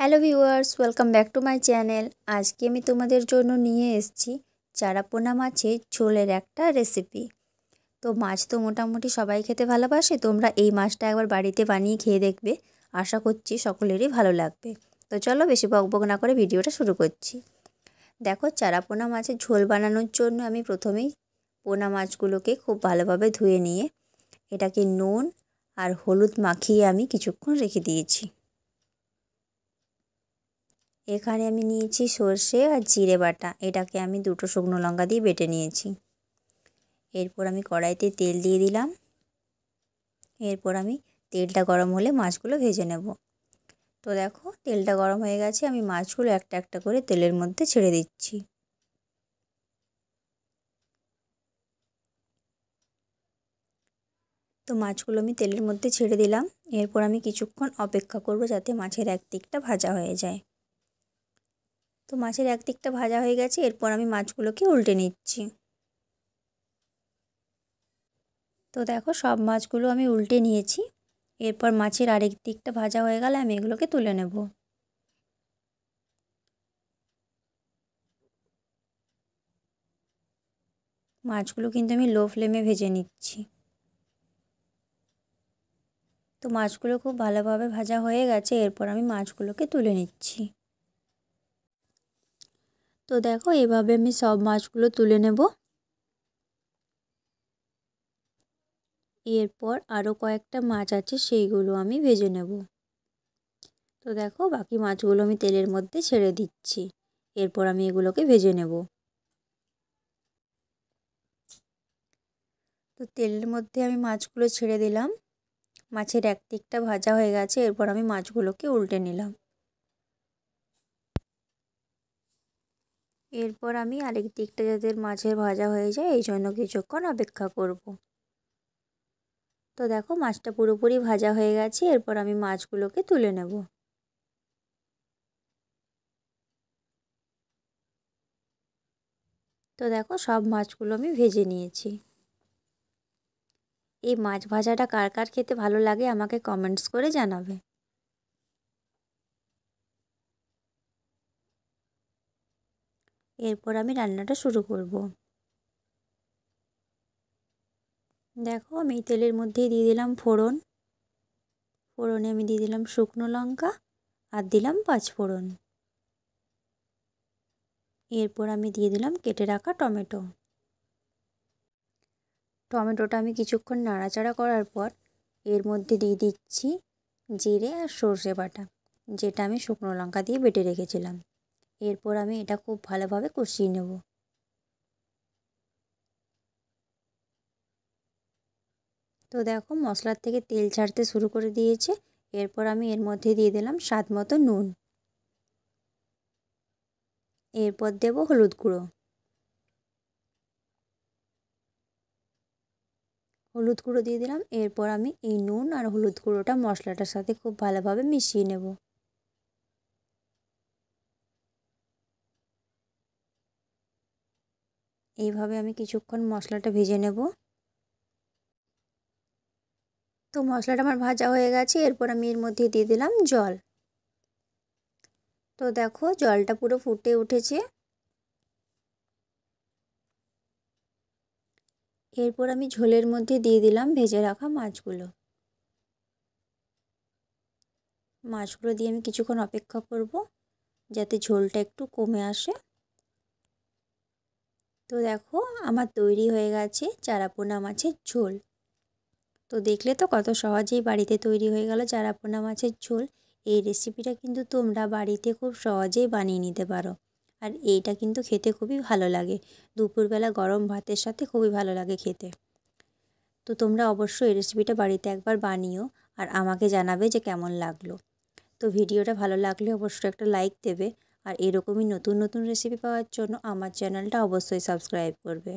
Hello viewers welcome back to my channel আজকে আমি তোমাদের জন্য নিয়ে এসেছি পোনা মাছের ঝোলের একটা রেসিপি তো মাছ তো মোটামুটি সবাই খেতে ভালোবাসে তোমরা এই মাছটা একবার বাড়িতে বানিয়ে খেয়ে দেখবে আশা করছি সকলেরই ভালো লাগবে তো চলো বেশি বকবক না করে ভিডিওটা শুরু করছি দেখো চারা পোনা মাছের ঝোল বানানোর জন্য আমি প্রথমেই পোনা মাছগুলোকে খুব ভালোভাবে ধুয়ে নিয়ে এটাকে নুন আর হলুদ মাখিয়ে আমি কিছুক্ষণ রেখে দিয়েছি এখানে আমি নিয়েছি সর্ষে আর জিরে বাটা এটাকে আমি দুটো শুকনো লঙ্কা দিয়ে বেটে নিয়েছি এরপর আমি কড়াইতে তেল দিয়ে দিলাম এরপর আমি তেলটা গরম হলে মাছগুলো ভেজে নেব তো দেখো তেলটা গরম হয়ে গেছে আমি মাছগুলো একটা একটা করে তেলের মধ্যে ছেড়ে দিচ্ছি তো মাছগুলো আমি তেলের মধ্যে ছেড়ে দিলাম এরপর আমি কিছুক্ষণ অপেক্ষা করব যাতে মাছের এক দিকটা ভাজা হয়ে যায় তো মাছের একদিকটা ভাজা হয়ে গেছে এরপর আমি মাছগুলোকে উল্টে নিচ্ছি তো দেখো সব মাছগুলো আমি উল্টে নিয়েছি এরপর মাছের আরেক দিকটা ভাজা হয়ে গেলে আমি এগুলোকে তুলে নেব মাছগুলো কিন্তু আমি লো ফ্লেমে ভেজে নিচ্ছি তো মাছগুলো খুব ভালোভাবে ভাজা হয়ে গেছে এরপর আমি মাছগুলোকে তুলে নিচ্ছি তো দেখো এভাবে আমি সব মাছগুলো তুলে নেব এরপর আরও কয়েকটা মাছ আছে সেইগুলো আমি ভেজে নেব তো দেখো বাকি মাছগুলো আমি তেলের মধ্যে ছেড়ে দিচ্ছি এরপর আমি এগুলোকে ভেজে নেব তো তেলের মধ্যে আমি মাছগুলো ছেড়ে দিলাম মাছের এক দিকটা ভাজা হয়ে গেছে এরপর আমি মাছগুলোকে উল্টে নিলাম এরপর আমি আরেক দিকটা যাদের মাছের ভাজা হয়ে যায় এই জন্য কিছুক্ষণ অপেক্ষা করব। তো দেখো মাছটা পুরোপুরি ভাজা হয়ে গেছে এরপর আমি মাছগুলোকে তুলে নেব তো দেখো সব মাছগুলো আমি ভেজে নিয়েছি এই মাছ ভাজাটা কার কার খেতে ভালো লাগে আমাকে কমেন্টস করে জানাবে এরপর আমি রান্নাটা শুরু করব দেখো আমি তেলের মধ্যে দিয়ে দিলাম ফোড়ন ফোড়নে আমি দিয়ে দিলাম শুকনো লঙ্কা আর দিলাম পাঁচ ফোড়ন এরপর আমি দিয়ে দিলাম কেটে রাখা টমেটো টমেটোটা আমি কিছুক্ষণ নাড়াচাড়া করার পর এর মধ্যে দিয়ে দিচ্ছি জিরে আর সর্ষে বাটা যেটা আমি শুকনো লঙ্কা দিয়ে বেটে রেখেছিলাম এরপর আমি এটা খুব ভালোভাবে কষিয়ে নেব তো দেখো মশলার থেকে তেল ছাড়তে শুরু করে দিয়েছে এরপর আমি এর মধ্যে দিয়ে দিলাম স্বাদ মতো নুন এরপর দেব হলুদ গুঁড়ো হলুদ গুঁড়ো দিয়ে দিলাম এরপর আমি এই নুন আর হলুদ গুঁড়োটা মশলাটার সাথে খুব ভালোভাবে মিশিয়ে নেব এইভাবে আমি কিছুক্ষণ মশলাটা ভেজে নেব তো মশলাটা আমার ভাজা হয়ে গেছে এরপর আমি এর মধ্যে দিয়ে দিলাম জল তো দেখো জলটা পুরো ফুটে উঠেছে এরপর আমি ঝোলের মধ্যে দিয়ে দিলাম ভেজে রাখা মাছগুলো মাছগুলো দিয়ে আমি কিছুক্ষণ অপেক্ষা করব যাতে ঝোলটা একটু কমে আসে তো দেখো আমার তৈরি হয়ে গেছে চারাপোনা মাছের ঝোল তো দেখলে তো কত সহজেই বাড়িতে তৈরি হয়ে গেল চারাপোনা মাছের ঝোল এই রেসিপিটা কিন্তু তোমরা বাড়িতে খুব সহজেই বানিয়ে নিতে পারো আর এইটা কিন্তু খেতে খুবই ভালো লাগে দুপুরবেলা গরম ভাতের সাথে খুবই ভালো লাগে খেতে তো তোমরা অবশ্যই এই রেসিপিটা বাড়িতে একবার বানিও আর আমাকে জানাবে যে কেমন লাগলো তো ভিডিওটা ভালো লাগলে অবশ্যই একটা লাইক দেবে আর এরকমই নতুন নতুন রেসিপি পাওয়ার জন্য আমার চ্যানেলটা অবশ্যই সাবস্ক্রাইব করবে